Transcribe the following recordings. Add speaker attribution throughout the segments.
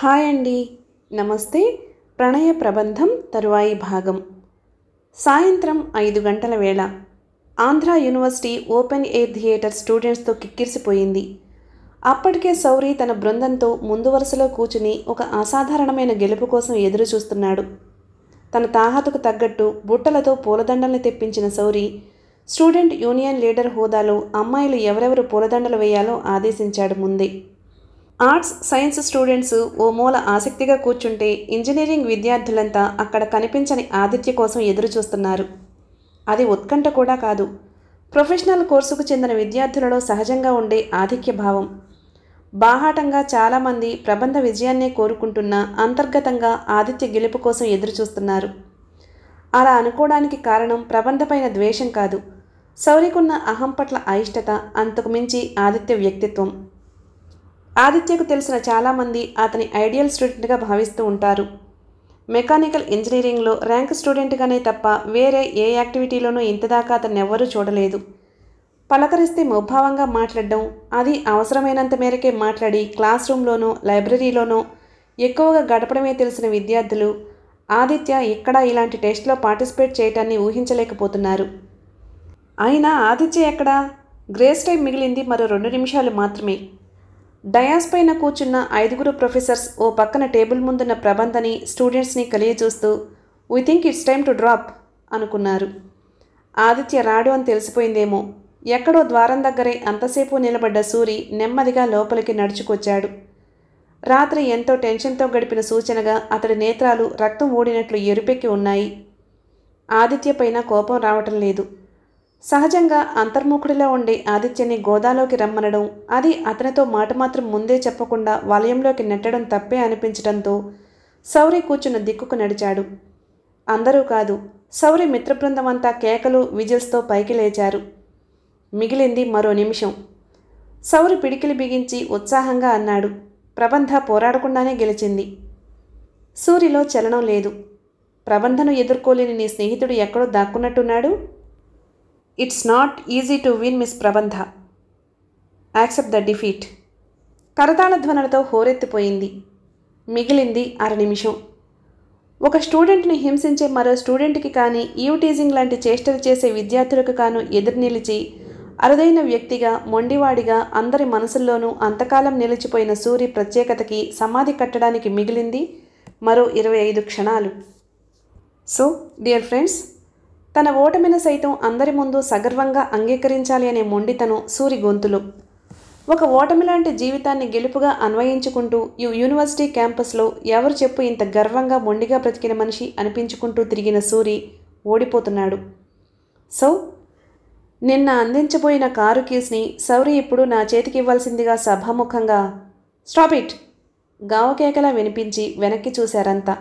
Speaker 1: Hi అండి నమస్తే ప్రణయ ప్రబంధం తరువాయి భాగం సాయంత్రం ఐదు గంటల వేళ Andhra university open air theatre స్టూడెంట్స్తో కిక్కిరిసిపోయింది అప్పటికే సౌరి తన బృందంతో ముందు వరుసలో కూర్చుని ఒక అసాధారణమైన గెలుపు కోసం ఎదురు చూస్తున్నాడు తన తాహతకు తగ్గట్టు బుట్టలతో పూలదండల్ని తెప్పించిన సౌరి స్టూడెంట్ యూనియన్ లీడర్ హోదాలో అమ్మాయిలు ఎవరెవరు పూలదండలు వేయాలో ఆదేశించాడు ముందే ఆర్ట్స్ సైన్స్ స్టూడెంట్స్ ఓ మూల ఆసక్తిగా కూర్చుంటే ఇంజనీరింగ్ విద్యార్థులంతా అక్కడ కనిపించని ఆదిత్య కోసం ఎదురు చూస్తున్నారు అది ఉత్కంఠ కూడా కాదు ప్రొఫెషనల్ కోర్సుకు చెందిన విద్యార్థులలో సహజంగా ఉండే ఆధిక్య భావం బాహాటంగా చాలామంది ప్రబంధ విజయాన్నే కోరుకుంటున్న అంతర్గతంగా ఆదిత్య గెలుపు కోసం ఎదురుచూస్తున్నారు అలా అనుకోవడానికి కారణం ప్రబంధపైన ద్వేషం కాదు సౌరికున్న అహం పట్ల అయిష్టత అంతకుమించి ఆదిత్య వ్యక్తిత్వం ఆదిత్యకు తెలిసిన చాలామంది అతని ఐడియల్ స్టూడెంట్గా భావిస్తూ ఉంటారు మెకానికల్ ఇంజనీరింగ్లో ర్యాంక్ స్టూడెంట్గానే తప్ప వేరే ఏ యాక్టివిటీలోనూ ఇంతదాకా అతన్ని ఎవ్వరూ చూడలేదు పలకరిస్తే ముభావంగా మాట్లాడడం అది అవసరమైనంత మేరకే మాట్లాడి క్లాస్ రూమ్లోనో లైబ్రరీలోనో ఎక్కువగా గడపడమే తెలిసిన విద్యార్థులు ఆదిత్య ఇక్కడ ఇలాంటి టెస్ట్లో పార్టిసిపేట్ చేయటాన్ని ఊహించలేకపోతున్నారు అయినా ఆదిత్య ఎక్కడ గ్రేస్ టైం మిగిలింది మరో రెండు నిమిషాలు మాత్రమే డయాస్ పైన కూర్చున్న ఐదుగురు ప్రొఫెసర్స్ ఓ పక్కన టేబుల్ ముందున్న ప్రబంధని స్టూడెంట్స్ని చూస్తూ we think it's time to drop అనుకున్నారు ఆదిత్య రాడు అని తెలిసిపోయిందేమో ఎక్కడో ద్వారం దగ్గరే అంతసేపు నిలబడ్డ సూరి నెమ్మదిగా లోపలికి నడుచుకొచ్చాడు రాత్రి ఎంతో టెన్షన్తో గడిపిన సూచనగా అతడి నేత్రాలు రక్తం ఊడినట్లు ఎరుపెక్కి ఉన్నాయి ఆదిత్య పైన కోపం రావటం లేదు సహజంగా అంతర్ముఖుడిలో ఉండి ఆదిత్యని గోదాలోకి రమ్మనడం అది అతనితో మాట మాత్రం ముందే చెప్పకుండా వలయంలోకి నెట్టడం తప్పే అనిపించడంతో సౌరి కూర్చున్న దిక్కుకు నడిచాడు అందరూ కాదు సౌరి మిత్రబృందం అంతా కేకలు విజిల్స్తో పైకి లేచారు మిగిలింది మరో నిమిషం సౌరి పిడికిలి బిగించి ఉత్సాహంగా అన్నాడు ప్రబంధ పోరాడకుండానే గెలిచింది సూరిలో చలనం లేదు ప్రబంధను ఎదుర్కోలేని నీ స్నేహితుడు ఎక్కడో దాక్కున్నట్టున్నాడు it's not easy to win miss Prabandha accept the defeat కరతాళ ధ్వనులతో హోరెత్తిపోయింది మిగిలింది అర నిమిషం ఒక స్టూడెంట్ని హింసించే మరో స్టూడెంట్కి కానీ ఈవ్టీజింగ్ లాంటి చేష్టలు చేసే విద్యార్థులకు కాను ఎదురు నిలిచి అరుదైన వ్యక్తిగా మొండివాడిగా అందరి మనసుల్లోనూ అంతకాలం నిలిచిపోయిన సూరి ప్రత్యేకతకి సమాధి కట్టడానికి మిగిలింది మరో ఇరవై ఐదు క్షణాలు సో డియర్ ఫ్రెండ్స్ తన ఓటమిని సైతం అందరి ముందు సగర్వంగా అంగీకరించాలి అనే మొండితనం సూరి గొంతులు ఒక ఓటమి లాంటి జీవితాన్ని గెలుపుగా అన్వయించుకుంటూ ఈ యూనివర్సిటీ క్యాంపస్లో ఎవరు చెప్పు ఇంత గర్వంగా మొండిగా బ్రతికిన మనిషి అనిపించుకుంటూ తిరిగిన సూరి ఓడిపోతున్నాడు సో నిన్న అందించబోయిన కారు కీస్ని సౌరి ఇప్పుడు నా చేతికి ఇవ్వాల్సిందిగా సభాముఖంగా స్టాప్ ఇట్ గావకేకలా వినిపించి వెనక్కి చూశారంతా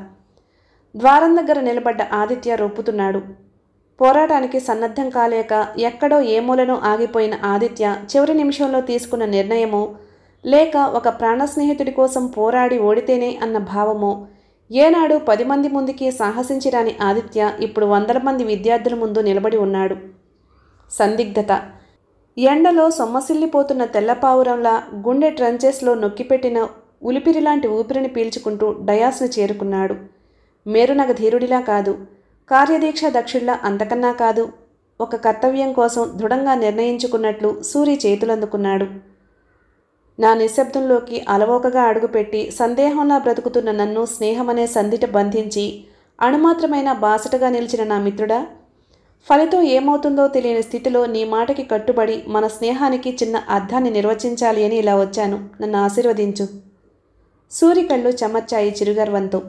Speaker 1: ద్వారం దగ్గర నిలబడ్డ ఆదిత్య రొప్పుతున్నాడు పోరాటానికి సన్నద్ధం కాలేక ఎక్కడో ఏమూలను ఆగిపోయిన ఆదిత్య చివరి నిమిషంలో తీసుకున్న నిర్ణయమో లేక ఒక ప్రాణ స్నేహితుడి కోసం పోరాడి ఓడితేనే అన్న భావమో ఏనాడు పది మంది ముందుకి సాహసించిరాని ఆదిత్య ఇప్పుడు వందల మంది విద్యార్థుల ముందు నిలబడి ఉన్నాడు సందిగ్ధత ఎండలో సొమ్మసిల్లిపోతున్న తెల్లపావురంలా గుండె ట్రంచెస్లో నొక్కిపెట్టిన ఉలిపిరిలాంటి ఊపిరిని పీల్చుకుంటూ డయాస్ను చేరుకున్నాడు మేరునగ ధీరుడిలా కాదు కార్యదీక్ష దక్షుళ్ళ అంతకన్నా కాదు ఒక కర్తవ్యం కోసం దృఢంగా నిర్ణయించుకున్నట్లు సూరి చేతులందుకున్నాడు నా నిశ్శబ్దంలోకి అలవోకగా అడుగుపెట్టి సందేహంలా బ్రతుకుతున్న నన్ను స్నేహమనే సంధిట బంధించి అణుమాత్రమైన బాసటగా నిలిచిన నా మిత్రుడా ఫలితం ఏమవుతుందో తెలియని స్థితిలో నీ మాటకి కట్టుబడి మన స్నేహానికి చిన్న అర్థాన్ని నిర్వచించాలి అని ఇలా వచ్చాను నన్ను ఆశీర్వదించు సూరి కళ్ళు చెమర్చాయి చిరుగర్వంతో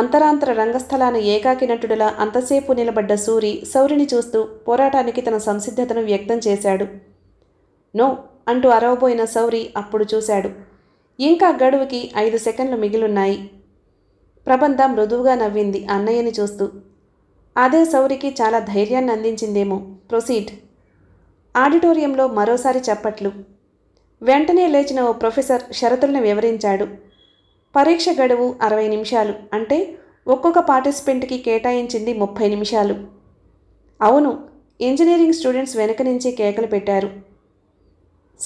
Speaker 1: అంతరాంతర రంగస్థలాన ఏకాకి నటుడులా అంతసేపు నిలబడ్డ సూరి సౌరిని చూస్తూ పోరాటానికి తన సంసిద్ధతను వ్యక్తం చేశాడు నో అంటూ అరవబోయిన సౌరి అప్పుడు చూశాడు ఇంకా గడువుకి ఐదు సెకండ్లు మిగిలున్నాయి ప్రబంధ మృదువుగా నవ్వింది అన్నయ్యని చూస్తూ అదే సౌరికి చాలా ధైర్యాన్ని అందించిందేమో ప్రొసీడ్ ఆడిటోరియంలో మరోసారి చప్పట్లు వెంటనే లేచిన ఓ ప్రొఫెసర్ షరతులను వివరించాడు పరీక్ష గడువు అరవై నిమిషాలు అంటే ఒక్కొక్క పార్టిసిపెంట్కి కేటాయించింది ముప్పై నిమిషాలు అవును ఇంజనీరింగ్ స్టూడెంట్స్ వెనక నుంచి కేకలు పెట్టారు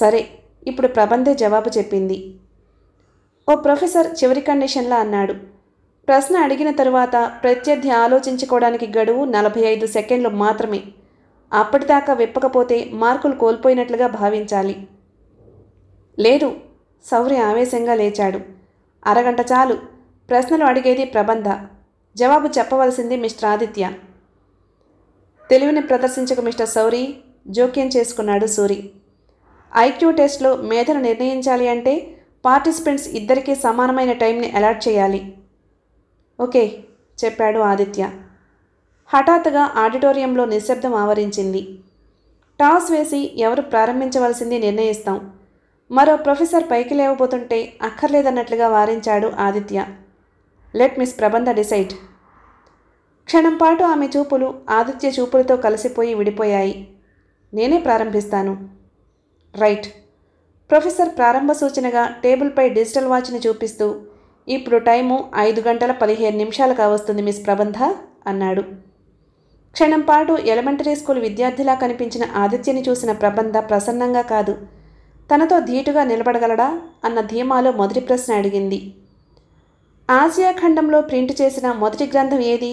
Speaker 1: సరే ఇప్పుడు ప్రబంధే జవాబు చెప్పింది ఓ ప్రొఫెసర్ చివరి కండిషన్లా అన్నాడు ప్రశ్న అడిగిన తరువాత ప్రత్యర్థి ఆలోచించుకోవడానికి గడువు నలభై ఐదు సెకండ్లు మాత్రమే అప్పటిదాకా విప్పకపోతే మార్కులు కోల్పోయినట్లుగా భావించాలి లేదు సౌర్య ఆవేశంగా లేచాడు అరగంట చాలు ప్రశ్నలు అడిగేది ప్రబంధ జవాబు చెప్పవలసింది మిస్టర్ ఆదిత్య తెలివిని ప్రదర్శించక మిస్టర్ సౌరి జోక్యం చేసుకున్నాడు సూరి ఐక్యూ టెస్ట్లో మేధను నిర్ణయించాలి అంటే పార్టిసిపెంట్స్ ఇద్దరికీ సమానమైన టైంని అలాట్ చేయాలి ఓకే చెప్పాడు ఆదిత్య హఠాత్తుగా ఆడిటోరియంలో నిశ్శబ్దం ఆవరించింది టాస్ వేసి ఎవరు ప్రారంభించవలసింది నిర్ణయిస్తాం మరో ప్రొఫెసర్ పైకి లేవబోతుంటే అక్కర్లేదన్నట్లుగా వారించాడు Aditya let miss Prabandha decide క్షణం పాటు ఆమె చూపులు ఆదిత్య చూపులతో కలిసిపోయి విడిపోయాయి నేనే ప్రారంభిస్తాను రైట్ ప్రొఫెసర్ ప్రారంభ సూచనగా టేబుల్పై డిజిటల్ వాచ్ని చూపిస్తూ ఇప్పుడు టైము ఐదు గంటల పదిహేను నిమిషాలు కావస్తుంది మిస్ ప్రబంధ అన్నాడు క్షణం పాటు ఎలిమెంటరీ స్కూల్ విద్యార్థిలా కనిపించిన ఆదిత్యని చూసిన ప్రబంధ ప్రసన్నంగా కాదు తనతో ధీటుగా నిలబడగలడా అన్న ధీమాలో మొదటి ప్రశ్న అడిగింది ఆసియా ఖండంలో ప్రింట్ చేసిన మొదటి గ్రంథం ఏది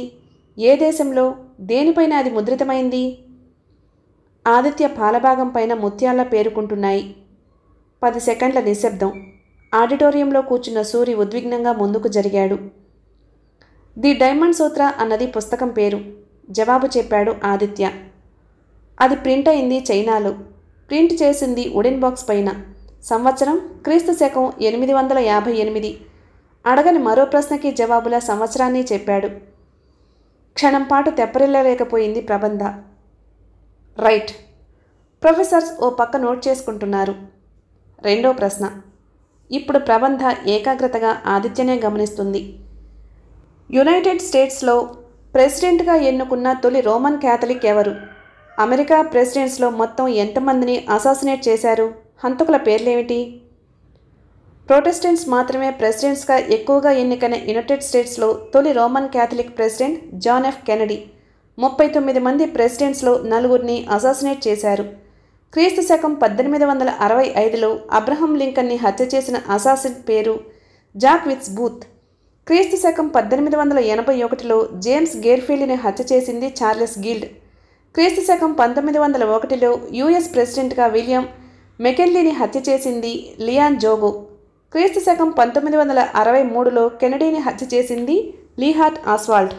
Speaker 1: ఏ దేశంలో దేనిపైన అది ముద్రితమైంది ఆదిత్య పాలభాగం పైన ముత్యాల పేరుకుంటున్నాయి పది సెకండ్ల నిశ్శబ్దం ఆడిటోరియంలో కూర్చున్న సూరి ఉద్విగ్నంగా ముందుకు జరిగాడు ది డైమండ్ సూత్ర అన్నది పుస్తకం పేరు జవాబు చెప్పాడు ఆదిత్య అది ప్రింట్ అయింది చైనాలో ప్రింట్ చేసింది ఉడెన్ బాక్స్ పైన సంవత్సరం క్రీస్తు శకం ఎనిమిది వందల యాభై ఎనిమిది అడగని మరో ప్రశ్నకి జవాబుల సంవత్సరాన్ని చెప్పాడు క్షణం పాటు తెప్పరిల్లలేకపోయింది ప్రబంధ రైట్ ప్రొఫెసర్స్ ఓ పక్క నోట్ చేసుకుంటున్నారు రెండో ప్రశ్న ఇప్పుడు ప్రబంధ ఏకాగ్రతగా ఆదిత్యనే గమనిస్తుంది యునైటెడ్ స్టేట్స్లో ప్రెసిడెంట్గా ఎన్నుకున్న తొలి రోమన్ క్యాథలిక్ ఎవరు అమెరికా ప్రెసిడెంట్స్లో మొత్తం ఎంతమందిని అసాసినేట్ చేశారు హంతకుల పేర్లేమిటి ప్రొటెస్టెంట్స్ మాత్రమే ప్రెసిడెంట్స్గా ఎక్కువగా ఎన్నికైన యునైటెడ్ స్టేట్స్లో తొలి Roman Catholic president John F Kennedy ముప్పై తొమ్మిది మంది ప్రెసిడెంట్స్లో నలుగురిని అసాసినేట్ చేశారు క్రీస్తు శకం పద్దెనిమిది వందల అరవై ఐదులో అబ్రహం లింకన్ని హత్య చేసిన అసాసిన్ పేరు జాక్ విత్స్ బూత్ క్రీస్తు శకం పద్దెనిమిది వందల ఎనభై ఒకటిలో జేమ్స్ గేర్ఫీల్డ్ని హత్య చేసింది చార్లెస్ గిల్డ్ క్రీస్తు శకం పంతొమ్మిది వందల ఒకటిలో యుఎస్ ప్రెసిడెంట్గా విలియం మెకెల్లీని హత్య చేసింది లియాన్ జోగు క్రీస్తు శకం పంతొమ్మిది వందల అరవై మూడులో కెనడీని హత్య చేసింది లీహార్ట్ ఆస్వాల్డ్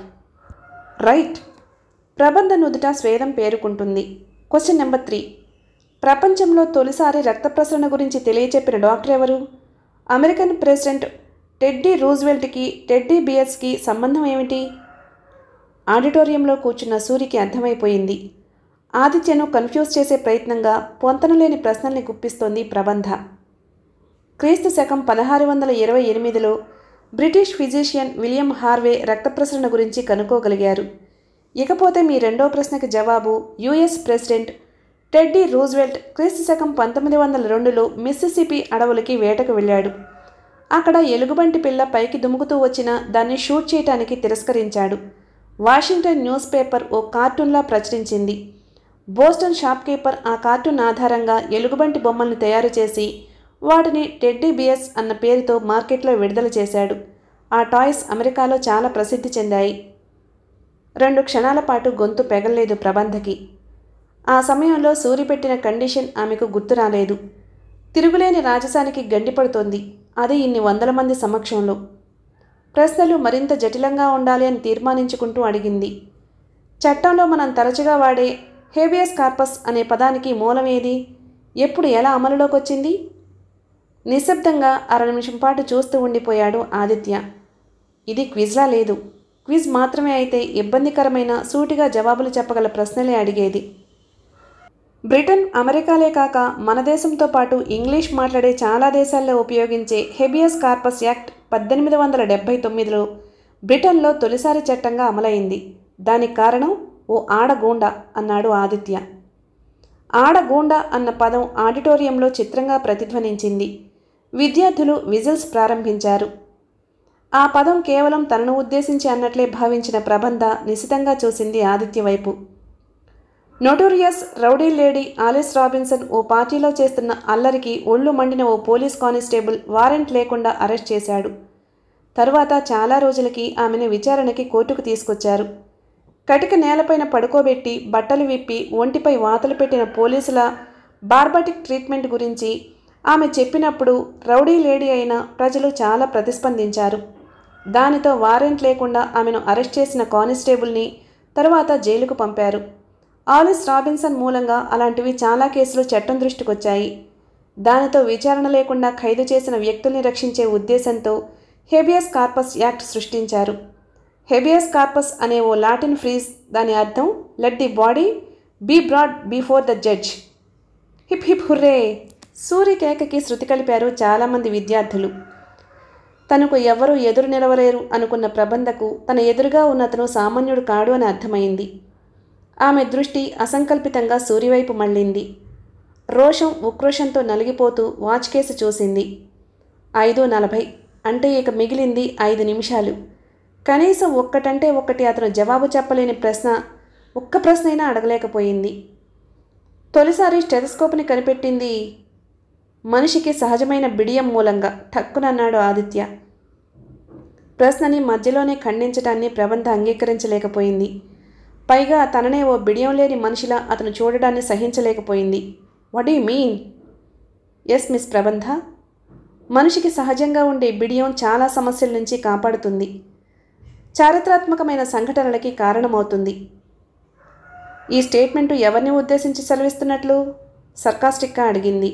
Speaker 1: రైట్ ప్రబంధ నుదుట స్వేదం పేరుకుంటుంది క్వశ్చన్ నెంబర్ త్రీ ప్రపంచంలో తొలిసారి రక్త ప్రసరణ గురించి తెలియచెప్పిన డాక్టర్ ఎవరు అమెరికన్ ప్రెసిడెంట్ టెడ్డీ రూజ్వెల్ట్కి టెడ్డీ బియర్స్కి సంబంధం ఏమిటి ఆడిటోరియంలో కూర్చున్న సూరికి అర్థమైపోయింది ఆదిత్యను కన్ఫ్యూజ్ చేసే ప్రయత్నంగా పొంతనలేని ప్రశ్నల్ని గుప్పిస్తోంది ప్రబంధ క్రీస్తు శకం పదహారు వందల ఇరవై ఎనిమిదిలో బ్రిటిష్ ఫిజిషియన్ విలియం హార్వే రక్త ప్రసరణ గురించి కనుక్కోగలిగారు ఇకపోతే మీ రెండో ప్రశ్నకి జవాబు యుఎస్ ప్రెసిడెంట్ టెడ్డీ రూజ్వెల్ట్ క్రీస్తు శకం పంతొమ్మిది వందల రెండులో మిస్సిసిపి అడవులకి వేటకు వెళ్ళాడు అక్కడ ఎలుగుబంటి పిల్ల పైకి దుముకుతూ వచ్చిన దాన్ని షూట్ చేయటానికి తిరస్కరించాడు వాషింగ్టన్ న్యూస్ పేపర్ ఓ కార్టూన్లా ప్రచురించింది బోస్టన్ షాప్ కీపర్ ఆ కార్టూన్ ఆధారంగా ఎలుగుబంటి బొమ్మల్ని తయారు చేసి వాటిని టెడ్డీ బియర్స్ అన్న పేరుతో మార్కెట్లో విడుదల చేశాడు ఆ టాయ్స్ అమెరికాలో చాలా ప్రసిద్ధి చెందాయి రెండు క్షణాల పాటు గొంతు పెగల్లేదు ప్రబంధకి ఆ సమయంలో సూరి పెట్టిన కండిషన్ ఆమెకు గుర్తు రాలేదు తిరుగులేని రాజసానికి గండిపడుతోంది అది ఇన్ని వందల మంది సమక్షంలో ప్రశ్నలు మరింత జటిలంగా ఉండాలి అని తీర్మానించుకుంటూ అడిగింది చట్టంలో మనం తరచుగా వాడే హేబియస్ కార్పస్ అనే పదానికి మూలమేది ఎప్పుడు ఎలా అమలులోకి వచ్చింది నిశ్శబ్దంగా అర నిమిషం పాటు చూస్తూ ఉండిపోయాడు ఆదిత్య ఇది క్విజ్లా లేదు క్విజ్ మాత్రమే అయితే ఇబ్బందికరమైన సూటిగా జవాబులు చెప్పగల ప్రశ్నలే అడిగేది బ్రిటన్ అమెరికాలే కాక మన దేశంతో పాటు ఇంగ్లీష్ మాట్లాడే చాలా దేశాల్లో ఉపయోగించే హెబియస్ కార్పస్ యాక్ట్ పద్దెనిమిది వందల డెబ్బై తొమ్మిదిలో బ్రిటన్లో తొలిసారి చట్టంగా అమలైంది దానికి కారణం ఓ ఆడగూండ అన్నాడు ఆదిత్య ఆడగూండ అన్న పదం ఆడిటోరియంలో చిత్రంగా ప్రతిధ్వనించింది విద్యార్థులు విజిల్స్ ప్రారంభించారు ఆ పదం కేవలం తనను ఉద్దేశించి అన్నట్లే భావించిన ప్రబంధ నిశితంగా చూసింది ఆదిత్య వైపు notorious rowdy lady Alice Robinson ఓ పార్టీలో చేస్తున్న అల్లరికి ఒళ్ళు మండిన ఓ పోలీస్ కానిస్టేబుల్ వారెంట్ లేకుండా అరెస్ట్ చేశాడు తరువాత చాలా రోజులకి ఆమెను విచారణకి కోర్టుకు తీసుకొచ్చారు కటిక నేలపైన పడుకోబెట్టి బట్టలు విప్పి ఒంటిపై వాతలు పెట్టిన పోలీసుల బార్బటిక్ ట్రీట్మెంట్ గురించి ఆమె చెప్పినప్పుడు రౌడీ లేడీ అయిన ప్రజలు చాలా ప్రతిస్పందించారు దానితో వారెంట్ లేకుండా ఆమెను అరెస్ట్ చేసిన కానిస్టేబుల్ని తరువాత జైలుకు పంపారు ఆలిస్ రాబిన్సన్ మూలంగా అలాంటివి చాలా కేసులు చట్టం దృష్టికొచ్చాయి దానితో విచారణ లేకుండా ఖైదు చేసిన వ్యక్తుల్ని రక్షించే ఉద్దేశంతో హెబియస్ కార్పస్ యాక్ట్ సృష్టించారు హెబియస్ కార్పస్ అనే ఓ లాటిన్ ఫ్రీజ్ దాని అర్థం let the body be brought before the judge hip hip hurray Suri కేకకి శృతి కలిపారు చాలామంది విద్యార్థులు తనకు ఎవరూ ఎదురు నిలవలేరు అనుకున్న ప్రబంధకు తన ఎదురుగా ఉన్నతను సామాన్యుడు కాడు అని అర్థమైంది ఆమె దృష్టి అసంకల్పితంగా సూర్యవైపు మళ్ళింది రోషం ఉక్రోషంతో నలిగిపోతూ వాచ్ కేసు చూసింది ఐదు నలభై అంటే ఇక మిగిలింది ఐదు నిమిషాలు కనీసం ఒక్కటంటే ఒక్కటి అతను జవాబు చెప్పలేని ప్రశ్న ఒక్క ప్రశ్నైనా అడగలేకపోయింది తొలిసారి స్టెథస్కోప్ని కనిపెట్టింది మనిషికి సహజమైన బిడియం మూలంగా ఠక్కునన్నాడు ఆదిత్య ప్రశ్నని మధ్యలోనే ఖండించటాన్ని ప్రబంధ అంగీకరించలేకపోయింది పైగా తననే ఓ బిడియం లేని మనిషిలా అతను చూడడాన్ని సహించలేకపోయింది what you mean yes miss Prabandha మనిషికి సహజంగా ఉండే బిడియం చాలా సమస్యల నుంచి కాపాడుతుంది చారిత్రాత్మకమైన సంఘటనలకి కారణమవుతుంది ఈ స్టేట్మెంటు ఎవరిని ఉద్దేశించి సెలవిస్తున్నట్లు సర్కాస్టిక్గా అడిగింది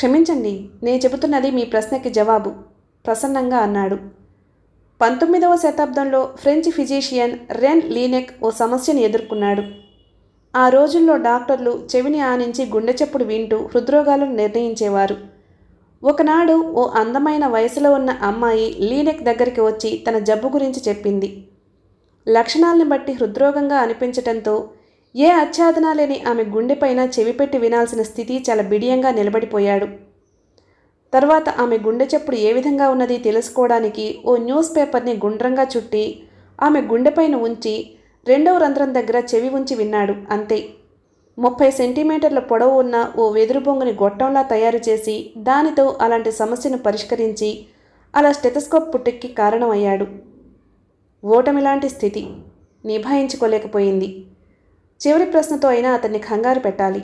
Speaker 1: క్షమించండి నేను చెబుతున్నది మీ ప్రశ్నకి జవాబు ప్రసన్నంగా అన్నాడు పంతొమ్మిదవ శతాబ్దంలో ఫ్రెంచ్ ఫిజీషియన్ రెన్ లీనెక్ ఓ సమస్యను ఎదుర్కొన్నాడు ఆ రోజుల్లో డాక్టర్లు చెవిని ఆనించి గుండె చెప్పుడు వింటూ హృద్రోగాలను నిర్ణయించేవారు ఒకనాడు ఓ అందమైన వయసులో ఉన్న అమ్మాయి లీనెక్ దగ్గరికి వచ్చి తన జబ్బు గురించి చెప్పింది లక్షణాలను బట్టి హృద్రోగంగా అనిపించటంతో ఏ ఆచ్ఛాదన లేని ఆమె గుండెపైన చెవిపెట్టి వినాల్సిన స్థితి చాలా బిడియంగా నిలబడిపోయాడు తర్వాత ఆమె గుండె చప్పుడు ఏ విధంగా ఉన్నది తెలుసుకోవడానికి ఓ న్యూస్ పేపర్ని గుండ్రంగా చుట్టి ఆమె గుండెపైన ఉంచి రెండవ రంధ్రం దగ్గర చెవి ఉంచి విన్నాడు అంతే ముప్పై సెంటీమీటర్ల పొడవు ఉన్న ఓ వెదురు బొంగుని గొట్టంలా తయారు చేసి దానితో అలాంటి సమస్యను పరిష్కరించి అలా స్టెథస్కోప్ పుట్టెక్కి కారణమయ్యాడు ఓటమిలాంటి స్థితి నిభాయించుకోలేకపోయింది చివరి ప్రశ్నతో అయినా అతన్ని కంగారు పెట్టాలి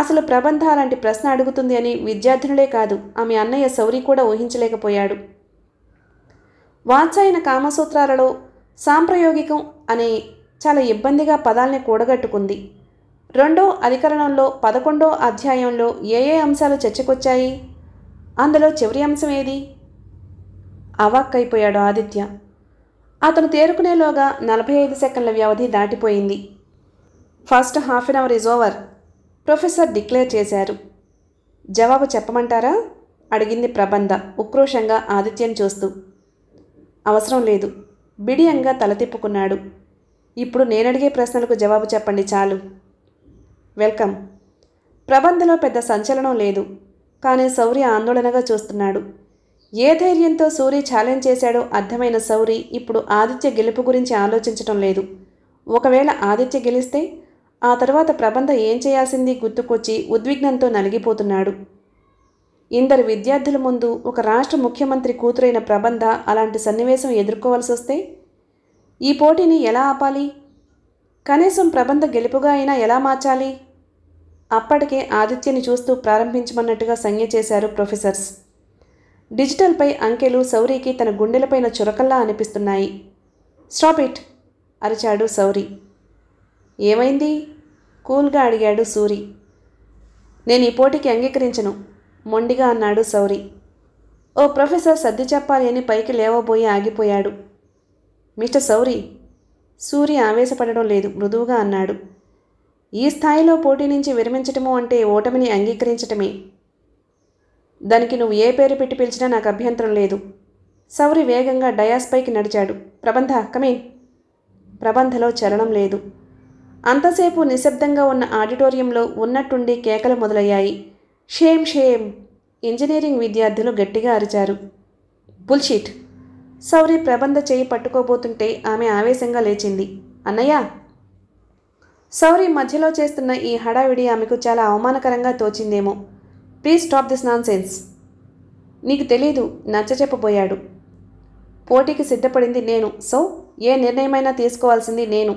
Speaker 1: అసలు ప్రబంధ అలాంటి ప్రశ్న అడుగుతుంది అని విద్యార్థినులే కాదు ఆమె అన్నయ్య సౌరి కూడా ఊహించలేకపోయాడు వాత్సాయన కామసూత్రాలలో సాంప్రయోగికం అనే చాలా ఇబ్బందిగా పదాల్ని కూడగట్టుకుంది రెండో అధికరణంలో పదకొండో అధ్యాయంలో ఏ ఏ అంశాలు చర్చకొచ్చాయి అందులో చివరి అంశం ఏది అవాక్కైపోయాడు ఆదిత్య అతను తేరుకునేలోగా నలభై ఐదు సెకండ్ల వ్యవధి దాటిపోయింది first half an hour is over professor declare చేశారు జవాబు చెప్పమంటారా అడిగింది ప్రబంధ ఉక్రోషంగా ఆదిత్యం చూస్తూ అవసరం లేదు బిడియంగా తల తిప్పుకున్నాడు ఇప్పుడు నేనడిగే ప్రశ్నలకు జవాబు చెప్పండి చాలు వెల్కమ్ ప్రబంధలో పెద్ద సంచలనం లేదు కానీ సౌరి ఆందోళనగా చూస్తున్నాడు ఏ ధైర్యంతో సూరి ఛాలెంజ్ చేశాడో అర్థమైన సౌరి ఇప్పుడు ఆదిత్య గెలుపు గురించి ఆలోచించటం లేదు ఒకవేళ ఆదిత్య గెలిస్తే ఆ తర్వాత ప్రబంధ ఏం చేయాల్సింది గుర్తుకొచ్చి ఉద్విగ్నంతో నలిగిపోతున్నాడు ఇందరు విద్యార్థుల ముందు ఒక రాష్ట్ర ముఖ్యమంత్రి కూతురైన ప్రబంధ అలాంటి సన్నివేశం ఎదుర్కోవాల్సి వస్తే ఈ పోటీని ఎలా ఆపాలి కనీసం ప్రబంధ గెలుపుగా అయినా ఎలా మార్చాలి అప్పటికే ఆదిత్యని చూస్తూ ప్రారంభించమన్నట్టుగా సంజ్ఞ చేశారు ప్రొఫెసర్స్ డిజిటల్పై అంకెలు సౌరీకి తన గుండెలపైన చురకల్లా అనిపిస్తున్నాయి స్టాప్ ఇట్ అరిచాడు సౌరీ ఏమైంది కూల్గా అడిగాడు సూరి నేను ఈ పోటీకి అంగీకరించను మొండిగా అన్నాడు సౌరి ఓ ప్రొఫెసర్ సర్ది చెప్పాలి అని పైకి లేవబోయి ఆగిపోయాడు మిస్టర్ సౌరి సూరి ఆవేశపడడం లేదు మృదువుగా అన్నాడు ఈ స్థాయిలో పోటీ నుంచి విరమించటము అంటే ఓటమిని అంగీకరించటమే దానికి నువ్వు ఏ పేరు పెట్టి పిలిచినా నాకు అభ్యంతరం లేదు సౌరి వేగంగా డయాస్ పైకి నడిచాడు ప్రబంధ కమీన్ ప్రబంధలో చలనం లేదు అంతసేపు నిశ్శబ్దంగా ఉన్న ఆడిటోరియంలో ఉన్నట్టుండి కేకలు మొదలయ్యాయి షేమ్ షేమ్ ఇంజనీరింగ్ విద్యార్థులు గట్టిగా అరిచారు బుల్షీట్ సౌరి ప్రబంధ చేయి పట్టుకోబోతుంటే ఆమె ఆవేశంగా లేచింది అన్నయ్య సౌరి మధ్యలో చేస్తున్న ఈ హడావిడి ఆమెకు చాలా అవమానకరంగా తోచిందేమో please stop this nonsense నీకు తెలీదు నచ్చ చెప్పబోయాడు పోటీకి సిద్ధపడింది నేను సో ఏ నిర్ణయమైనా తీసుకోవాల్సింది నేను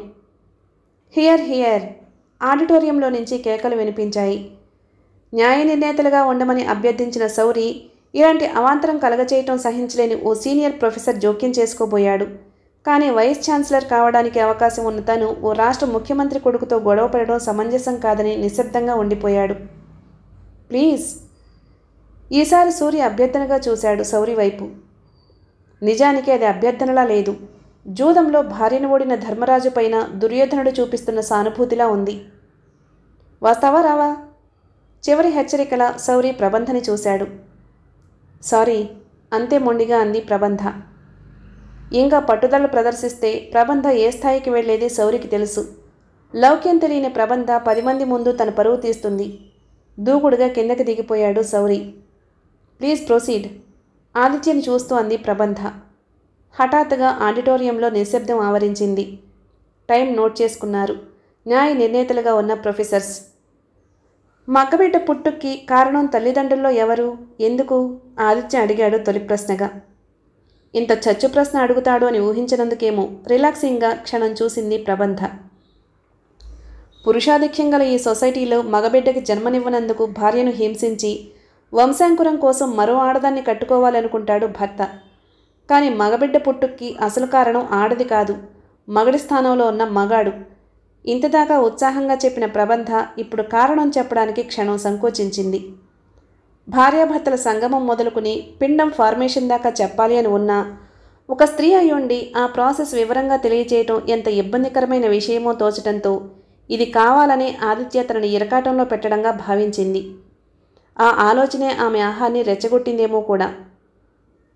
Speaker 1: హియర్ హియర్ ఆడిటోరియంలో నుంచి కేకలు వినిపించాయి న్యాయ నిర్ణేతలుగా ఉండమని అభ్యర్థించిన సౌరి ఇలాంటి అవాంతరం కలగచేయటం సహించలేని ఓ సీనియర్ ప్రొఫెసర్ జోక్యం చేసుకోబోయాడు కానీ వైస్ ఛాన్సలర్ కావడానికి అవకాశం ఉన్న తను ఓ రాష్ట్ర ముఖ్యమంత్రి కొడుకుతో గొడవపడడం సమంజసం కాదని నిశ్శబ్దంగా ఉండిపోయాడు ప్లీజ్ ఈసారి సూర్య అభ్యర్థనగా చూశాడు సౌరి వైపు నిజానికి అది అభ్యర్థనలా లేదు జూదంలో భార్యను ఓడిన ధర్మరాజు పైన దుర్యోధనుడు చూపిస్తున్న సానుభూతిలా ఉంది వాస్తావా రావా చివరి హెచ్చరికల సౌరి ప్రబంధని చూశాడు సారీ అంతే మొండిగా అంది ప్రబంధ ఇంకా పట్టుదల ప్రదర్శిస్తే ప్రబంధ ఏ స్థాయికి వెళ్లేదే సౌరికి తెలుసు లౌక్యం తెలియని ప్రబంధ పది మంది ముందు తన పరువు తీస్తుంది దూకుడుగా కిందకి దిగిపోయాడు సౌరి ప్లీజ్ ప్రొసీడ్ ఆదిత్యని చూస్తూ అంది ప్రబంధ హఠాత్తుగా ఆడిటోరియంలో నిశ్శబ్దం ఆవరించింది టైం నోట్ చేసుకున్నారు న్యాయ నిర్ణేతలుగా ఉన్న ప్రొఫెసర్స్ మగ్గబిడ్డ పుట్టుకి కారణం తల్లిదండ్రుల్లో ఎవరు ఎందుకు ఆదిత్య అడిగాడు తొలి ప్రశ్నగా ఇంత చచ్చు ప్రశ్న అడుగుతాడు అని ఊహించినందుకేమో రిలాక్సింగ్గా క్షణం చూసింది ప్రబంధ పురుషాధిక్యం గల ఈ సొసైటీలో మగబిడ్డకి జన్మనివ్వనందుకు భార్యను హింసించి వంశాంకురం కోసం మరో ఆడదాన్ని కట్టుకోవాలనుకుంటాడు భర్త కానీ మగబిడ్డ పుట్టుక్కి అసలు కారణం ఆడది కాదు మగడి స్థానంలో ఉన్న మగాడు ఇంతదాకా ఉత్సాహంగా చెప్పిన ప్రబంధ ఇప్పుడు కారణం చెప్పడానికి క్షణం సంకోచించింది భార్యాభర్తల సంగమం మొదలుకుని పిండం ఫార్మేషన్ దాకా చెప్పాలి అని ఉన్నా ఒక స్త్రీ అయ్యుండి ఆ ప్రాసెస్ వివరంగా తెలియచేయటం ఎంత ఇబ్బందికరమైన విషయమో తోచటంతో ఇది కావాలనే ఆదిత్య తనని ఇరకాటంలో పెట్టడంగా భావించింది ఆ ఆలోచనే ఆమె ఆహాన్ని రెచ్చగొట్టిందేమో కూడా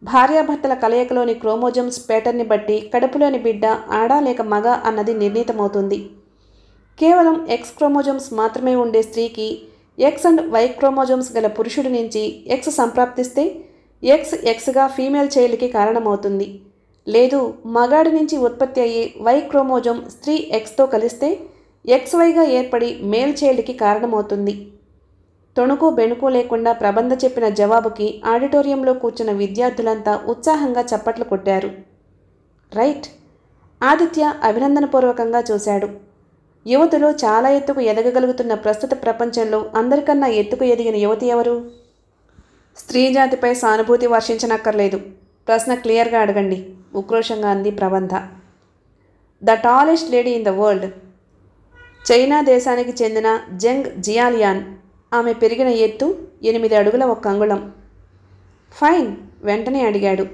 Speaker 1: భార్యాభర్తల కలయికలోని క్రోమోజోమ్స్ ప్యాటర్న్ని బట్టి కడుపులోని బిడ్డ ఆడ లేక మగ అన్నది నిర్ణీతమవుతుంది కేవలం ఎక్స్ క్రోమోజోమ్స్ మాత్రమే ఉండే స్త్రీకి ఎక్స్ అండ్ వై క్రోమోజోమ్స్ గల పురుషుడి నుంచి ఎక్స్ సంప్రాప్తిస్తే ఎక్స్ ఎక్స్గా ఫీమేల్ చైల్డ్కి కారణమవుతుంది లేదు మగాడి నుంచి ఉత్పత్తి అయ్యే వై క్రోమోజోమ్ స్త్రీ ఎక్స్తో కలిస్తే ఎక్స్ వైగా ఏర్పడి మేల్ చైల్డ్కి కారణమవుతుంది తొణుకు బెణుకు లేకుండా ప్రబంధ చెప్పిన జవాబుకి ఆడిటోరియంలో కూర్చున్న విద్యార్థులంతా ఉత్సాహంగా చప్పట్లు కొట్టారు రైట్ ఆదిత్య అభినందనపూర్వకంగా చూశాడు యువతులు చాలా ఎత్తుకు ఎదగగలుగుతున్న ప్రస్తుత ప్రపంచంలో అందరికన్నా ఎత్తుకు ఎదిగిన యువతి ఎవరు స్త్రీ జాతిపై సానుభూతి వర్షించనక్కర్లేదు ప్రశ్న క్లియర్గా అడగండి ఉక్రోషంగా అంది Prabandha the tallest lady in the world China దేశానికి చెందిన జంగ్ జియాలియాన్ ఆమె పెరిగిన ఎత్తు ఎనిమిది అడుగుల ఒక అంగుళం ఫైన్ వెంటనే అడిగాడు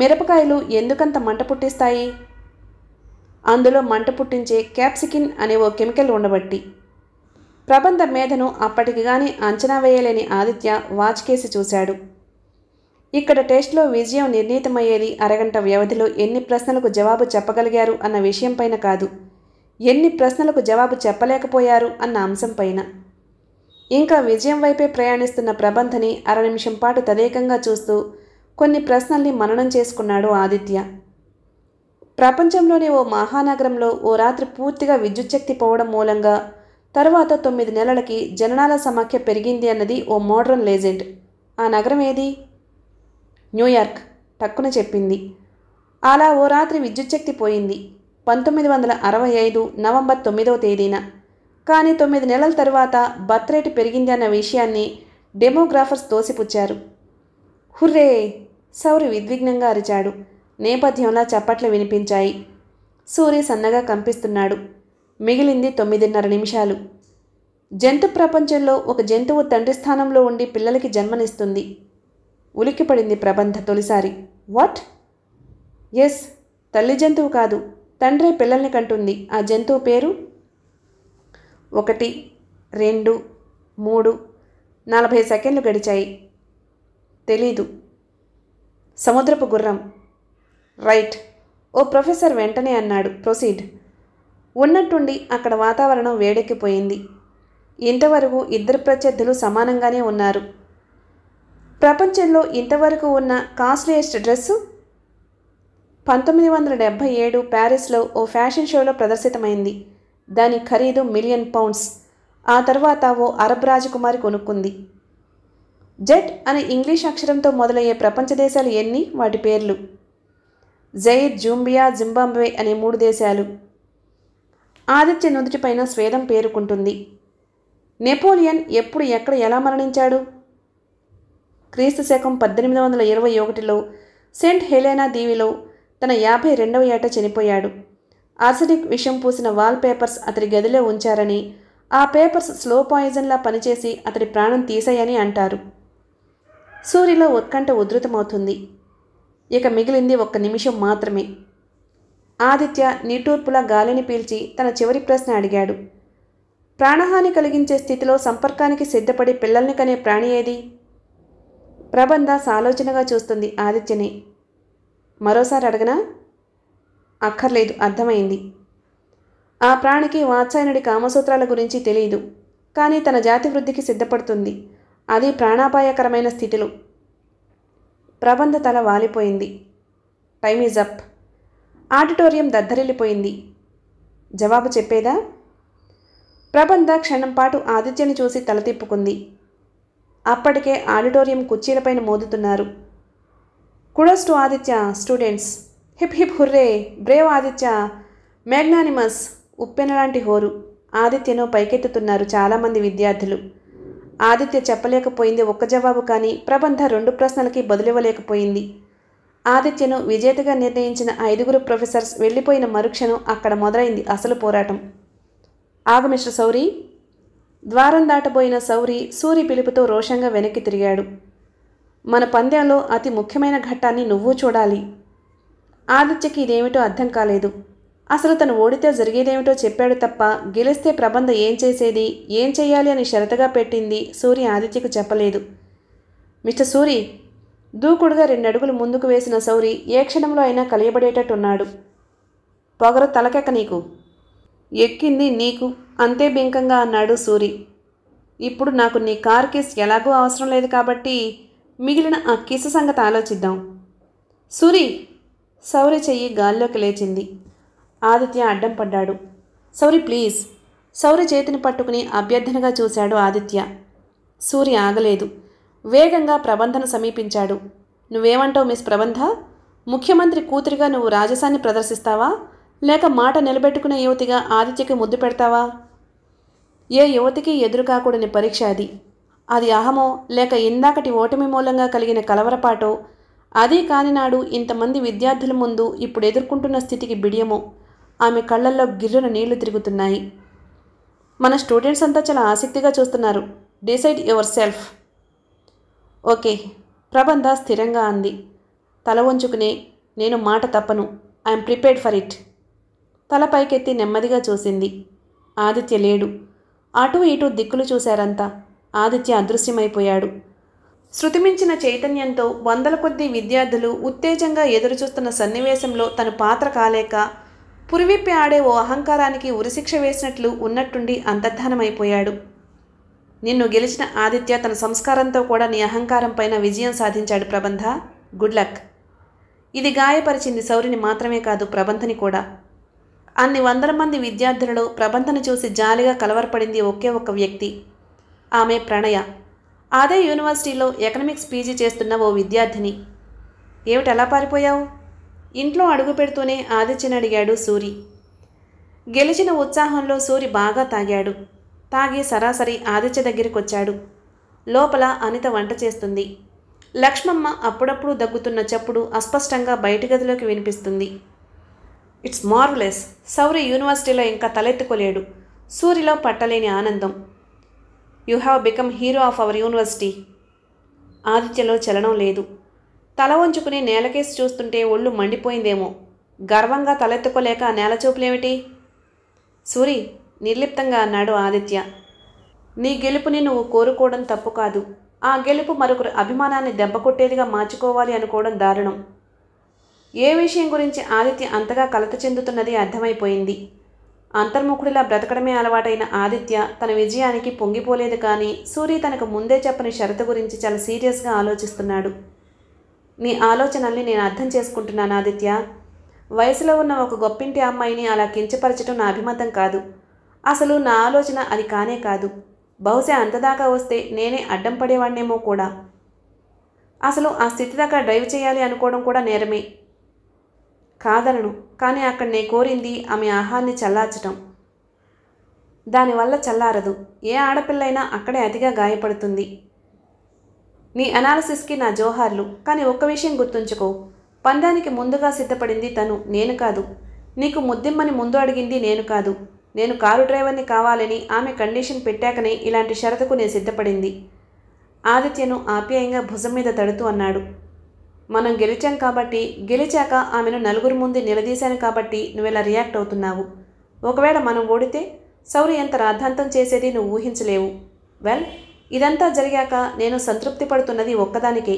Speaker 1: మిరపకాయలు ఎందుకంత మంట పుట్టిస్తాయి అందులో మంట పుట్టించే క్యాప్సికిన్ అనే ఓ కెమికల్ ఉండబట్టి ప్రబంధ మేధను అప్పటికి కానీ అంచనా వేయలేని ఆదిత్య వాచ్కేసి చూశాడు ఇక్కడ టెస్ట్లో విజయం నిర్ణీతమయ్యేది అరగంట వ్యవధిలో ఎన్ని ప్రశ్నలకు జవాబు చెప్పగలిగారు అన్న విషయంపైన కాదు ఎన్ని ప్రశ్నలకు జవాబు చెప్పలేకపోయారు అన్న అంశంపైన ఇంకా విజయం వైపే ప్రయాణిస్తున్న ప్రబంధని అర నిమిషం పాటు తదేకంగా చూస్తూ కొన్ని ప్రశ్నల్ని మననం చేసుకున్నాడు ఆదిత్య ప్రపంచంలోనే ఓ మహానగరంలో ఓ రాత్రి పూర్తిగా విద్యుచ్ఛక్తి పోవడం మూలంగా తర్వాత తొమ్మిది నెలలకి జననాల సమాఖ్య పెరిగింది అన్నది ఓ మోడ్రన్ లేజెండ్ ఆ నగరం ఏది న్యూయార్క్ టక్కున చెప్పింది అలా ఓ రాత్రి విద్యుచ్ఛక్తి పోయింది పంతొమ్మిది వందల అరవై ఐదు నవంబర్ తొమ్మిదవ తేదీన కానీ తొమ్మిది నెలల తర్వాత బర్త్ రేట్ పెరిగింది అన్న విషయాన్ని డెమోగ్రాఫర్స్ తోసిపుచ్చారు హుర్రే సౌరి విద్విఘ్నంగా అరిచాడు నేపథ్యంలో చప్పట్లు వినిపించాయి సూర్య సన్నగా కంపిస్తున్నాడు మిగిలింది తొమ్మిదిన్నర నిమిషాలు జంతు ప్రపంచంలో ఒక జంతువు తండ్రి స్థానంలో ఉండి పిల్లలకి జన్మనిస్తుంది ఉలిక్కిపడింది ప్రబంధ తొలిసారి వాట్ ఎస్ తల్లి జంతువు కాదు తండ్రే పిల్లల్ని కంటుంది ఆ జంతువు పేరు ఒకటి రెండు మూడు నలభై సెకండ్లు గడిచాయి తెలీదు సముద్రపు గుర్రం రైట్ ఓ ప్రొఫెసర్ వెంటనే అన్నాడు ప్రొసీడ్ ఉన్నట్టుండి అక్కడ వాతావరణం వేడెక్కిపోయింది ఇంతవరకు ఇద్దరు ప్రత్యర్థులు సమానంగానే ఉన్నారు ప్రపంచంలో ఇంతవరకు ఉన్న కాస్ట్లీయెస్ట్ డ్రెస్సు పంతొమ్మిది వందల డెబ్భై ఏడు ప్యారిస్లో ఓ ఫ్యాషన్ షోలో ప్రదర్శితమైంది దాని ఖరీదు మిలియన్ పౌండ్స్ ఆ తర్వాత ఓ అరబ్ రాజకుమారి కొనుక్కుంది జెట్ అనే ఇంగ్లీష్ అక్షరంతో మొదలయ్యే ప్రపంచ దేశాలు ఎన్ని వాటి పేర్లు జైద్ జూంబియా జింబాబ్వే అనే మూడు దేశాలు ఆదిత్య నుదుటిపైన స్వేదం పేరుకుంటుంది నెపోలియన్ ఎప్పుడు ఎక్కడ ఎలా మరణించాడు క్రీస్తు శకం పద్దెనిమిది వందల ఇరవై ఒకటిలో సెయింట్ హెలెనా దీవిలో తన యాభై రెండవ ఏట చనిపోయాడు ఆర్సెనిక్ విషం పూసిన వాల్ పేపర్స్ అతడి గదిలో ఉంచారని ఆ పేపర్స్ స్లో పాయిజన్లా పనిచేసి అతడి ప్రాణం తీసాయని అంటారు సూర్యలో ఉత్కంఠ ఉధృతమవుతుంది ఇక మిగిలింది ఒక్క నిమిషం మాత్రమే ఆదిత్య నిటూర్పులా గాలిని పీల్చి తన చివరి ప్రశ్న అడిగాడు ప్రాణహాని కలిగించే స్థితిలో సంపర్కానికి సిద్ధపడి పిల్లల్ని కనే ప్రాణి ఏది ప్రబంధ సాలోచనగా చూస్తుంది ఆదిత్యని మరోసారి అడగనా అక్కర్లేదు అర్థమైంది ఆ ప్రాణికి వాత్సాయనుడి కామసూత్రాల గురించి తెలియదు కానీ తన జాతి వృద్ధికి సిద్ధపడుతుంది అది ప్రాణాపాయకరమైన స్థితిలో ప్రబంధ తల వాలిపోయింది టైమ్ ఈజ్ అప్ ఆడిటోరియం దద్దరిల్లిపోయింది జవాబు చెప్పేదా ప్రబంధ క్షణం పాటు ఆదిత్యని చూసి తల తిప్పుకుంది అప్పటికే ఆడిటోరియం కుర్చీలపైన మోదుతున్నారు kudos to Aditya students hip hip hurray brave Aditya magnanimous ఉప్పెనలాంటి హోరు ఆదిత్యను పైకెత్తుతున్నారు చాలామంది విద్యార్థులు ఆదిత్య చెప్పలేకపోయింది ఒక్క జవాబు కానీ ప్రబంధ రెండు ప్రశ్నలకి బదులివ్వలేకపోయింది ఆదిత్యను విజేతగా నిర్ణయించిన ఐదుగురు ప్రొఫెసర్స్ వెళ్ళిపోయిన మరుక్షణం అక్కడ మొదలైంది అసలు పోరాటం ఆగమిశ్ర సౌరి ద్వారం దాటబోయిన సౌరి సూరి పిలుపుతో రోషంగా వెనక్కి తిరిగాడు మన పందెంలో అతి ముఖ్యమైన ఘట్టాన్ని నువ్వు చూడాలి ఆదిత్యకి ఇదేమిటో అర్థం కాలేదు అసలు తను ఓడితే జరిగేదేమిటో చెప్పాడు తప్ప గెలిస్తే ప్రబంధ ఏం చేసేది ఏం చెయ్యాలి అని షరతగా పెట్టింది సూరి ఆదిత్యకు చెప్పలేదు మిస్టర్ సూరి దూకుడుగా రెండడుగులు ముందుకు వేసిన సౌరి ఏ క్షణంలో అయినా కలియబడేటట్టున్నాడు పొగరు తలకెక్క నీకు ఎక్కింది నీకు అంతే బింకంగా అన్నాడు సూరి ఇప్పుడు నాకు నీ కార్ కిస్ ఎలాగో అవసరం లేదు కాబట్టి మిగిలిన ఆ కిస్సు సంగతి ఆలోచిద్దాం సూరి సౌరి చెయ్యి గాల్లోకి లేచింది ఆదిత్య అడ్డం పడ్డాడు సౌరి ప్లీజ్ సౌరి చేతిని పట్టుకుని అభ్యర్థనగా చూశాడు ఆదిత్య సూర్య ఆగలేదు వేగంగా ప్రబంధను సమీపించాడు నువ్వేమంటావు మిస్ ప్రబంధ ముఖ్యమంత్రి కూతురిగా నువ్వు రాజసాన్ని ప్రదర్శిస్తావా లేక మాట నిలబెట్టుకునే యువతిగా ఆదిత్యకి ముద్దు పెడతావా ఏ యువతికి ఎదురు కాకూడని పరీక్ష అది అది అహమో లేక ఇందాకటి ఓటమి మూలంగా కలిగిన కలవరపాటో అదే నాడు ఇంతమంది విద్యార్థుల ముందు ఇప్పుడు ఎదుర్కొంటున్న స్థితికి బిడియము ఆమె కళ్ళల్లో గిర్రెన నీళ్లు తిరుగుతున్నాయి మన స్టూడెంట్స్ అంతా చాలా ఆసక్తిగా చూస్తున్నారు డిసైడ్ యువర్ సెల్ఫ్ ఓకే ప్రబంధ స్థిరంగా అంది తల వంచుకునే నేను మాట తప్పను ఐఎమ్ ప్రిపేర్డ్ ఫర్ ఇట్ తల పైకెత్తి నెమ్మదిగా చూసింది ఆదిత్య లేడు అటూ ఇటూ దిక్కులు చూశారంతా ఆదిత్య అదృశ్యమైపోయాడు శృతిమించిన చైతన్యంతో వందల కొద్ది విద్యార్థులు ఉత్తేజంగా ఎదురుచూస్తున్న సన్నివేశంలో తను పాత్ర కాలేక పురివిప్పి ఆడే ఓ అహంకారానికి ఉరిశిక్ష వేసినట్లు ఉన్నట్టుండి అంతర్ధానమైపోయాడు నిన్ను గెలిచిన ఆదిత్య తన సంస్కారంతో కూడా నీ అహంకారం పైన విజయం సాధించాడు ప్రబంధ గుడ్ లక్ ఇది గాయపరిచింది సౌరిని మాత్రమే కాదు ప్రబంధని కూడా అన్ని వందల మంది విద్యార్థులలో ప్రబంధను చూసి జాలిగా కలవరపడింది ఒకే ఒక వ్యక్తి ఆమె ప్రణయ అదే యూనివర్సిటీలో ఎకనమిక్స్ పీజీ చేస్తున్న ఓ విద్యార్థిని ఏమిటలా పారిపోయావు ఇంట్లో అడుగు పెడుతూనే ఆదిత్యని అడిగాడు సూరి గెలిచిన ఉత్సాహంలో సూరి బాగా తాగాడు తాగి సరాసరి ఆదిత్య వచ్చాడు లోపల అనిత వంట చేస్తుంది లక్ష్మమ్మ అప్పుడప్పుడు దగ్గుతున్న చప్పుడు అస్పష్టంగా బయటి గదిలోకి వినిపిస్తుంది ఇట్స్ మార్వలెస్ సౌరి యూనివర్సిటీలో ఇంకా తలెత్తుకోలేడు సూరిలో పట్టలేని ఆనందం you have become hero of our university ఆదిత్యలో చలనం లేదు తల వంచుకుని నేలకేసి చూస్తుంటే ఒళ్ళు మండిపోయిందేమో గర్వంగా తలెత్తుకోలేక నేల చూపులేమిటి సూరి నిర్లిప్తంగా అన్నాడు ఆదిత్య నీ గెలుపుని నువ్వు కోరుకోవడం తప్పు కాదు ఆ గెలుపు మరొకరు అభిమానాన్ని దెబ్బకొట్టేదిగా మార్చుకోవాలి అనుకోవడం దారుణం ఏ విషయం గురించి ఆదిత్య అంతగా కలత చెందుతున్నది అర్థమైపోయింది అంతర్ముఖుడిలా బ్రతకడమే అలవాటైన ఆదిత్య తన విజయానికి పొంగిపోలేదు కానీ సూరి తనకు ముందే చెప్పని షరతు గురించి చాలా సీరియస్గా ఆలోచిస్తున్నాడు నీ ఆలోచనల్ని నేను అర్థం చేసుకుంటున్నాను ఆదిత్య వయసులో ఉన్న ఒక గొప్పింటి అమ్మాయిని అలా కించపరచడం నా అభిమతం కాదు అసలు నా ఆలోచన అది కానే కాదు బహుశా అంతదాకా వస్తే నేనే అడ్డం పడేవాణ్ణేమో కూడా అసలు ఆ స్థితి దాకా డ్రైవ్ చేయాలి అనుకోవడం కూడా నేరమే కాదనను కానీ అక్కడ నే కోరింది ఆమె ఆహాన్ని చల్లార్చటం దానివల్ల చల్లారదు ఏ ఆడపిల్లైనా అక్కడే అతిగా గాయపడుతుంది నీ అనాలసిస్కి నా జోహార్లు కానీ ఒక్క విషయం గుర్తుంచుకో పందానికి ముందుగా సిద్ధపడింది తను నేను కాదు నీకు ముద్దిమ్మని ముందు అడిగింది నేను కాదు నేను కారు డ్రైవర్ని కావాలని ఆమె కండిషన్ పెట్టాకనే ఇలాంటి షరతుకు నేను సిద్ధపడింది ఆదిత్యను ఆప్యాయంగా భుజం మీద తడుతూ అన్నాడు మనం గెలిచాం కాబట్టి గెలిచాక ఆమెను నలుగురు ముందు నిలదీశాను కాబట్టి నువ్వు ఇలా రియాక్ట్ అవుతున్నావు ఒకవేళ మనం ఓడితే సౌరి ఎంత రాద్ధాంతం చేసేది నువ్వు ఊహించలేవు వెల్ ఇదంతా జరిగాక నేను సంతృప్తి పడుతున్నది ఒక్కదానికే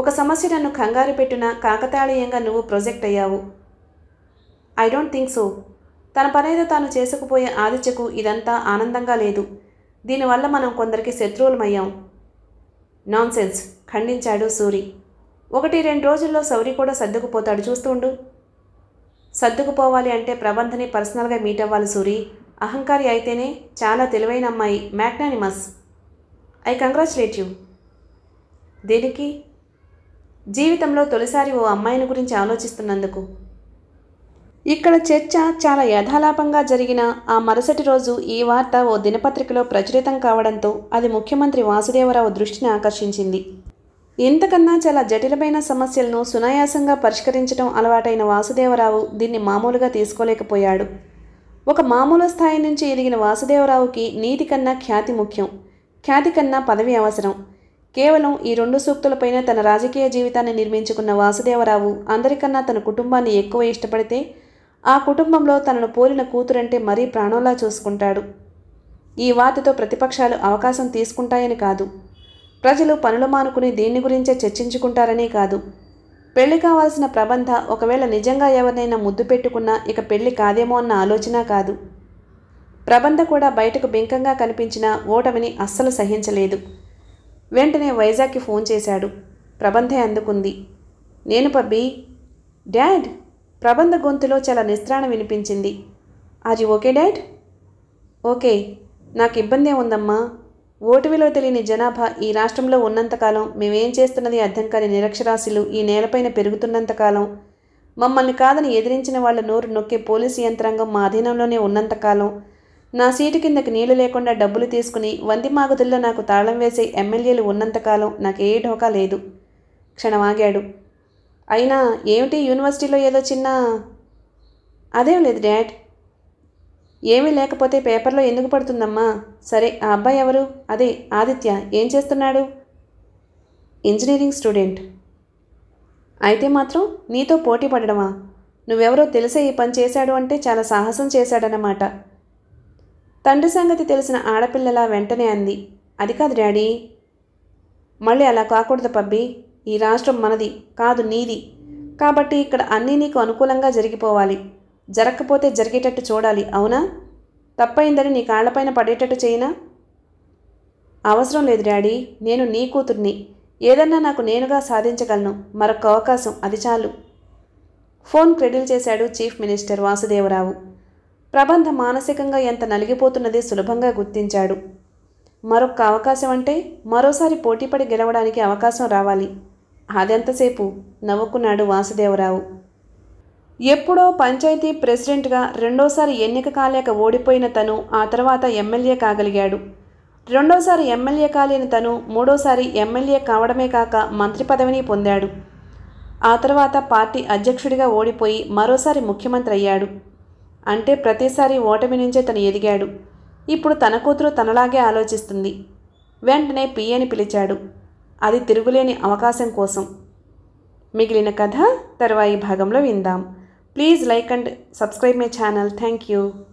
Speaker 1: ఒక సమస్య నన్ను కంగారు పెట్టిన కాకతాళీయంగా నువ్వు ప్రొజెక్ట్ అయ్యావు ఐ డోంట్ థింక్ సో తన పనేదో తాను చేసుకుపోయే ఆదిత్యకు ఇదంతా ఆనందంగా లేదు దీనివల్ల మనం కొందరికి శత్రువులమయ్యాం నాన్సెన్స్ ఖండించాడు సూరి ఒకటి రెండు రోజుల్లో సౌరి కూడా సర్దుకుపోతాడు చూస్తుండు సర్దుకుపోవాలి అంటే ప్రబంధని పర్సనల్గా మీట్ అవ్వాలి సూరి అహంకారి అయితేనే చాలా తెలివైన అమ్మాయి మ్యాగ్నానిమస్ ఐ కంగ్రాచులేట్ యు దేనికి జీవితంలో తొలిసారి ఓ అమ్మాయిని గురించి ఆలోచిస్తున్నందుకు ఇక్కడ చర్చ చాలా యథాలాపంగా జరిగిన ఆ మరుసటి రోజు ఈ వార్త ఓ దినపత్రికలో ప్రచురితం కావడంతో అది ముఖ్యమంత్రి వాసుదేవరావు దృష్టిని ఆకర్షించింది ఇంతకన్నా చాలా జటిలమైన సమస్యలను సునాయాసంగా పరిష్కరించడం అలవాటైన వాసుదేవరావు దీన్ని మామూలుగా తీసుకోలేకపోయాడు ఒక మామూలు స్థాయి నుంచి ఎదిగిన వాసుదేవరావుకి నీతి కన్నా ఖ్యాతి ముఖ్యం ఖ్యాతి కన్నా పదవి అవసరం కేవలం ఈ రెండు సూక్తులపైన తన రాజకీయ జీవితాన్ని నిర్మించుకున్న వాసుదేవరావు అందరికన్నా తన కుటుంబాన్ని ఎక్కువ ఇష్టపడితే ఆ కుటుంబంలో తనను పోలిన కూతురంటే మరీ ప్రాణంలా చూసుకుంటాడు ఈ వాతతో ప్రతిపక్షాలు అవకాశం తీసుకుంటాయని కాదు ప్రజలు పనులు మానుకుని దీని గురించే చర్చించుకుంటారనే కాదు పెళ్లి కావాల్సిన ప్రబంధ ఒకవేళ నిజంగా ఎవరినైనా ముద్దు పెట్టుకున్నా ఇక పెళ్లి కాదేమో అన్న ఆలోచన కాదు ప్రబంధ కూడా బయటకు బింకంగా కనిపించిన ఓటమిని అస్సలు సహించలేదు వెంటనే వైజాగ్కి ఫోన్ చేశాడు ప్రబంధే అందుకుంది నేను పబ్బి డాడ్ ప్రబంధ గొంతులో చాలా నిస్త్రాణ వినిపించింది అది ఓకే డాడ్ ఓకే నాకు ఇబ్బందే ఉందమ్మా ఓటు విలువ తెలియని జనాభా ఈ రాష్ట్రంలో ఉన్నంతకాలం మేమేం చేస్తున్నది అర్థం కాని నిరక్షరాస్యులు ఈ నేలపైన పెరుగుతున్నంతకాలం మమ్మల్ని కాదని ఎదిరించిన వాళ్ళ నోరు నొక్కే పోలీసు యంత్రాంగం మా అధీనంలోనే ఉన్నంతకాలం నా సీటు కిందకి నీళ్లు లేకుండా డబ్బులు తీసుకుని వంది మాగుదల్లో నాకు తాళం వేసే ఎమ్మెల్యేలు ఉన్నంతకాలం నాకు ఏ ఢోకా లేదు క్షణమాగాడు అయినా ఏమిటి యూనివర్సిటీలో ఏదో చిన్న అదేం లేదు డాడ్ ఏమీ లేకపోతే పేపర్లో ఎందుకు పడుతుందమ్మా సరే ఆ అబ్బాయి ఎవరు అదే ఆదిత్య ఏం చేస్తున్నాడు ఇంజనీరింగ్ స్టూడెంట్ అయితే మాత్రం నీతో పోటీ పడడమా నువ్వెవరో తెలిసే ఈ పని చేశాడు అంటే చాలా సాహసం చేశాడనమాట తండ్రి సంగతి తెలిసిన ఆడపిల్లలా వెంటనే అంది అది కాదు డాడీ మళ్ళీ అలా కాకూడదు పబ్బి ఈ రాష్ట్రం మనది కాదు నీది కాబట్టి ఇక్కడ అన్నీ నీకు అనుకూలంగా జరిగిపోవాలి జరగకపోతే జరిగేటట్టు చూడాలి అవునా తప్పైందని నీ కాళ్లపైన పడేటట్టు చేయనా అవసరం లేదు డాడీ నేను నీ కూతుర్ని ఏదన్నా నాకు నేనుగా సాధించగలను మరొక అవకాశం అది చాలు ఫోన్ క్రెడిల్ చేశాడు చీఫ్ మినిస్టర్ వాసుదేవరావు ప్రబంధ మానసికంగా ఎంత నలిగిపోతున్నది సులభంగా గుర్తించాడు మరొక అవకాశం అంటే మరోసారి పోటీపడి గెలవడానికి అవకాశం రావాలి అదెంతసేపు నవ్వుకున్నాడు వాసుదేవరావు ఎప్పుడో పంచాయతీ ప్రెసిడెంట్గా రెండోసారి ఎన్నిక కాలేక ఓడిపోయిన తను ఆ తర్వాత ఎమ్మెల్యే కాగలిగాడు రెండోసారి ఎమ్మెల్యే కాలేని తను మూడోసారి ఎమ్మెల్యే కావడమే కాక మంత్రి పదవిని పొందాడు ఆ తర్వాత పార్టీ అధ్యక్షుడిగా ఓడిపోయి మరోసారి ముఖ్యమంత్రి అయ్యాడు అంటే ప్రతిసారి ఓటమి నుంచే తను ఎదిగాడు ఇప్పుడు తన కూతురు తనలాగే ఆలోచిస్తుంది వెంటనే పిఏని పిలిచాడు అది తిరుగులేని అవకాశం కోసం మిగిలిన కథ తర్వాయి భాగంలో విందాం Please like and subscribe my channel. Thank you.